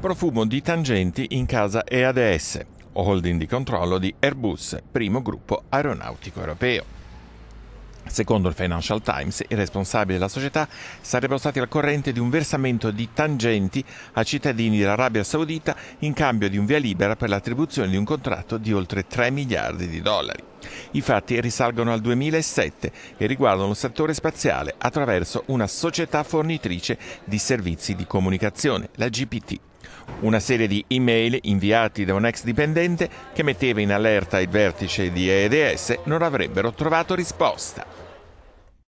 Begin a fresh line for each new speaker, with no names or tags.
Profumo di tangenti in casa EADS, holding di controllo di Airbus, primo gruppo aeronautico europeo. Secondo il Financial Times, i responsabili della società sarebbero stati al corrente di un versamento di tangenti a cittadini dell'Arabia Saudita in cambio di un via libera per l'attribuzione di un contratto di oltre 3 miliardi di dollari. I fatti risalgono al 2007 e riguardano il settore spaziale attraverso una società fornitrice di servizi di comunicazione, la GPT. Una serie di email inviati da un ex dipendente che metteva in allerta il vertice di EDS non avrebbero trovato risposta.